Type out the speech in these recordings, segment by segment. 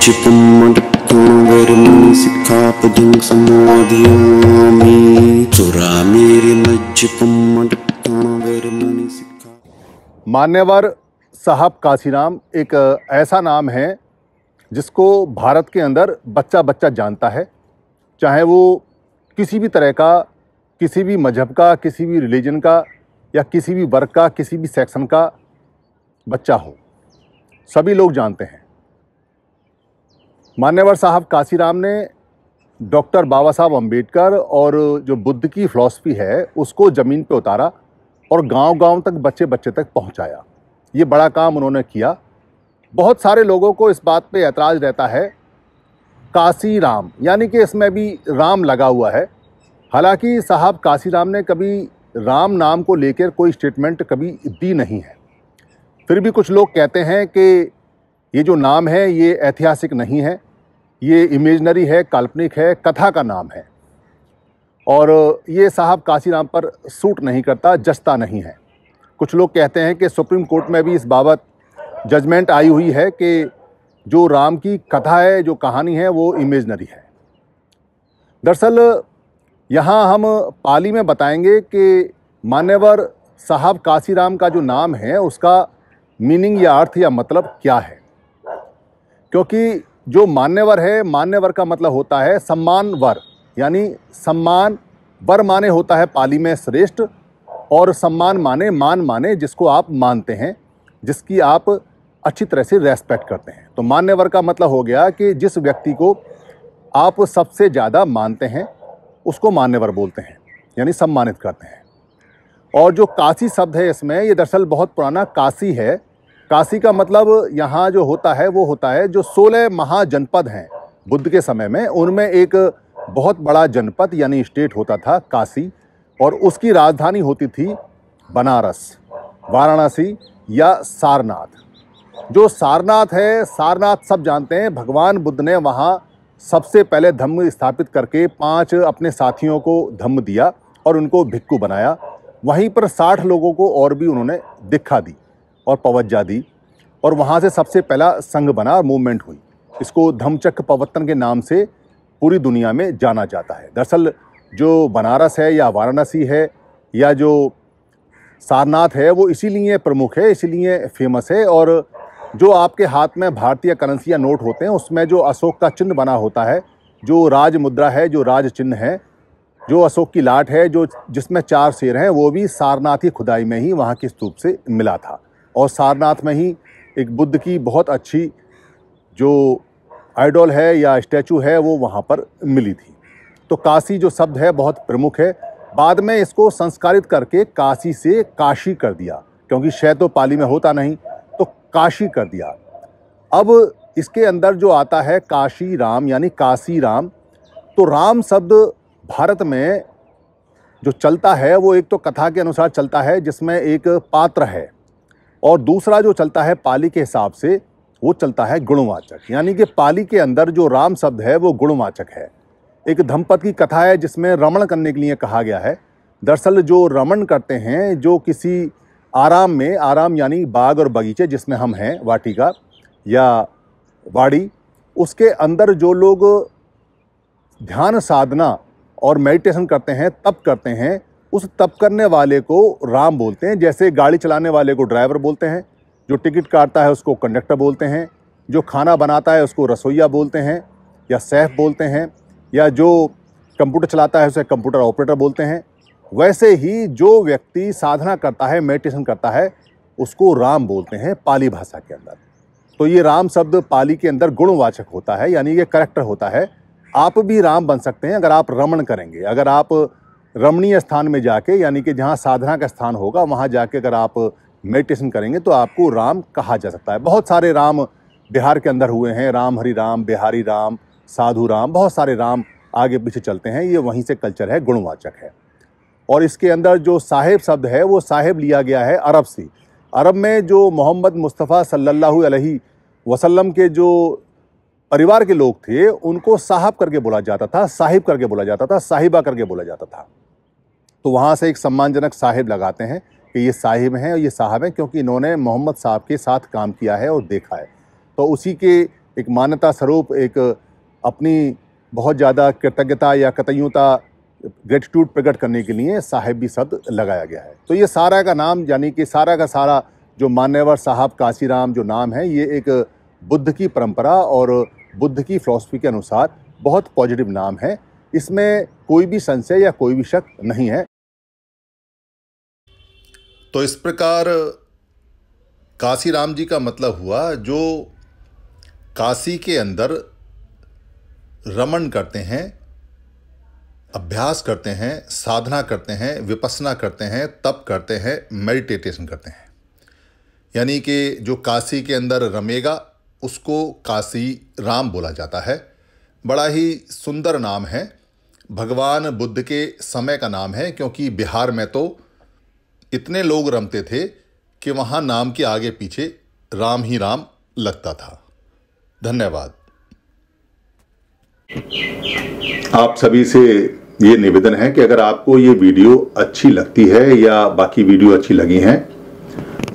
मान्यवर साहब काशीराम एक ऐसा नाम है जिसको भारत के अंदर बच्चा बच्चा जानता है चाहे वो किसी भी तरह का किसी भी मजहब का किसी भी रिलीजन का या किसी भी वर्ग का किसी भी सेक्शन का बच्चा हो सभी लोग जानते हैं मान्यवर साहब काशीराम ने डॉक्टर बाबा साहब अम्बेडकर और जो बुद्ध की फ़िलासफ़ी है उसको ज़मीन पे उतारा और गांव-गांव तक बच्चे बच्चे तक पहुंचाया ये बड़ा काम उन्होंने किया बहुत सारे लोगों को इस बात पे ऐतराज़ रहता है काशी राम यानी कि इसमें भी राम लगा हुआ है हालांकि साहब राम ने कभी राम नाम को लेकर कोई स्टेटमेंट कभी दी नहीं है फिर भी कुछ लोग कहते हैं कि ये जो नाम है ये ऐतिहासिक नहीं है ये इमेजनरी है काल्पनिक है कथा का नाम है और ये साहब काशी पर सूट नहीं करता जस्ता नहीं है कुछ लोग कहते हैं कि सुप्रीम कोर्ट में भी इस बाबत जजमेंट आई हुई है कि जो राम की कथा है जो कहानी है वो इमेजनरी है दरअसल यहाँ हम पाली में बताएंगे कि मान्यवर साहब काशीराम का जो नाम है उसका मीनिंग या अर्थ या मतलब क्या है क्योंकि जो मान्यवर है मान्यवर का मतलब होता है सम्मानवर यानी सम्मान वर माने होता है पाली में श्रेष्ठ और सम्मान माने मान माने जिसको आप मानते हैं जिसकी आप अच्छी तरह से रेस्पेक्ट करते हैं तो मान्यवर का मतलब हो गया कि जिस व्यक्ति को आप सबसे ज़्यादा मानते हैं उसको मान्यवर बोलते हैं यानी सम्मानित करते हैं और जो काशी शब्द है इसमें ये दरअसल बहुत पुराना काशी है काशी का मतलब यहाँ जो होता है वो होता है जो सोलह महाजनपद हैं बुद्ध के समय में उनमें एक बहुत बड़ा जनपद यानी स्टेट होता था काशी और उसकी राजधानी होती थी बनारस वाराणसी या सारनाथ जो सारनाथ है सारनाथ सब जानते हैं भगवान बुद्ध ने वहाँ सबसे पहले धम्म स्थापित करके पांच अपने साथियों को धम्म दिया और उनको भिक्कू बनाया वहीं पर साठ लोगों को और भी उन्होंने दिखा दी और पवज्जा दी और वहाँ से सबसे पहला संघ बना और मूवमेंट हुई इसको धमचक पवत्तन के नाम से पूरी दुनिया में जाना जाता है दरअसल जो बनारस है या वाराणसी है या जो सारनाथ है वो इसीलिए प्रमुख है इसीलिए फेमस है और जो आपके हाथ में भारतीय करेंसी या नोट होते हैं उसमें जो अशोक का चिन्ह बना होता है जो राज मुद्रा है जो राज चिन्ह है जो अशोक की लाट है जो जिसमें चार शेर हैं वो भी सारनाथ खुदाई में ही वहाँ के स्तूप से मिला था और सारनाथ में ही एक बुद्ध की बहुत अच्छी जो आइडल है या स्टैचू है वो वहाँ पर मिली थी तो काशी जो शब्द है बहुत प्रमुख है बाद में इसको संस्कारित करके काशी से काशी कर दिया क्योंकि शह तो पाली में होता नहीं तो काशी कर दिया अब इसके अंदर जो आता है काशी राम यानी काशी राम तो राम शब्द भारत में जो चलता है वो एक तो कथा के अनुसार चलता है जिसमें एक पात्र है और दूसरा जो चलता है पाली के हिसाब से वो चलता है गुणवाचक यानी कि पाली के अंदर जो राम शब्द है वो गुणवाचक है एक धमपत की कथा है जिसमें रमण करने के लिए कहा गया है दरअसल जो रमण करते हैं जो किसी आराम में आराम यानी बाग और बगीचे जिसमें हम हैं वाटिका या वाड़ी उसके अंदर जो लोग ध्यान साधना और मेडिटेशन करते हैं तप करते हैं उस तप करने वाले को राम बोलते हैं जैसे गाड़ी चलाने वाले को ड्राइवर बोलते हैं जो टिकट काटता है उसको कंडक्टर बोलते हैं जो खाना बनाता है उसको रसोईया बोलते हैं या सेफ बोलते हैं या जो कंप्यूटर चलाता है उसे कंप्यूटर ऑपरेटर बोलते हैं वैसे ही जो व्यक्ति साधना करता है मेडिटेशन करता है उसको राम बोलते हैं पाली भाषा के अंदर तो ये राम शब्द पाली के अंदर गुणवाचक होता है यानी ये करेक्टर होता है आप भी राम बन सकते हैं अगर आप रमण करेंगे अगर आप रमणीय स्थान में जाके यानी कि जहाँ साधना का स्थान होगा वहाँ जाके अगर आप मेडिटेशन करेंगे तो आपको राम कहा जा सकता है बहुत सारे राम बिहार के अंदर हुए हैं राम हरि राम बिहारी राम साधु राम बहुत सारे राम आगे पीछे चलते हैं ये वहीं से कल्चर है गुणवाचक है और इसके अंदर जो साहेब शब्द है वो साहेब लिया गया है अरब से अरब में जो मोहम्मद मुस्तफ़ा सल्लल्लाहु अलैहि वसल्लम के जो परिवार के लोग थे उनको साहब करके बोला जाता था साहिब करके बोला जाता था साहिबा करके बोला जाता था तो वहाँ से एक सम्मानजनक साहिब लगाते हैं कि ये साहिब हैं और ये साहब हैं क्योंकि इन्होंने मोहम्मद साहब के साथ काम किया है और देखा है तो उसी के एक मान्यता स्वरूप एक अपनी बहुत ज़्यादा कृतज्ञता या कतयुता ग्रेटिट्यूड प्रकट करने के लिए साहेब भी शब्द लगाया गया है तो ये सारा का नाम यानी कि सारा का सारा जो मान्यवर साहब काशीराम जो नाम है ये एक बुद्ध की परंपरा और बुद्ध की फिलॉसफी के अनुसार बहुत पॉजिटिव नाम है इसमें कोई भी संशय या कोई भी शक नहीं है तो इस प्रकार काशी राम जी का मतलब हुआ जो काशी के अंदर रमन करते हैं अभ्यास करते हैं साधना करते हैं विपसना करते हैं तप करते हैं मेडिटेशन करते हैं यानी कि जो काशी के अंदर रमेगा उसको काशी राम बोला जाता है बड़ा ही सुंदर नाम है भगवान बुद्ध के समय का नाम है क्योंकि बिहार में तो इतने लोग रमते थे कि वहाँ नाम के आगे पीछे राम ही राम लगता था धन्यवाद आप सभी से ये निवेदन है कि अगर आपको ये वीडियो अच्छी लगती है या बाकी वीडियो अच्छी लगी हैं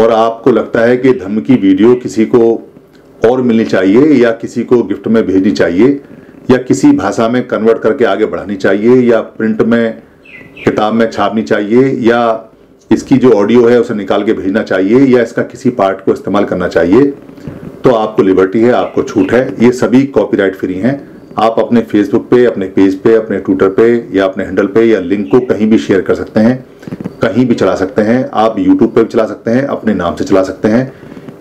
और आपको लगता है कि धम्म की वीडियो किसी को और मिलनी चाहिए या किसी को गिफ्ट में भेजनी चाहिए या किसी भाषा में कन्वर्ट करके आगे बढ़ानी चाहिए या प्रिंट में किताब में छापनी चाहिए या इसकी जो ऑडियो है उसे निकाल के भेजना चाहिए या इसका किसी पार्ट को इस्तेमाल करना चाहिए तो आपको लिबर्टी है आपको छूट है ये सभी कॉपीराइट फ्री हैं आप अपने फेसबुक पे अपने पेज पे अपने ट्विटर पे या अपने हैंडल पे या लिंक को कहीं भी शेयर कर सकते हैं कहीं भी चला सकते हैं आप यूट्यूब पे भी चला सकते हैं अपने नाम से चला सकते हैं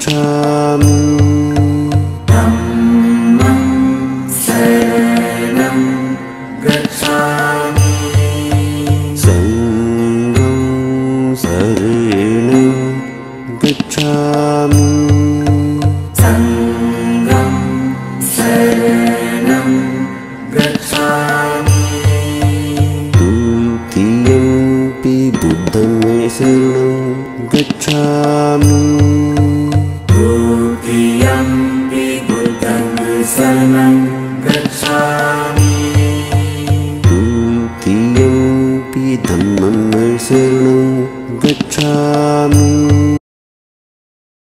time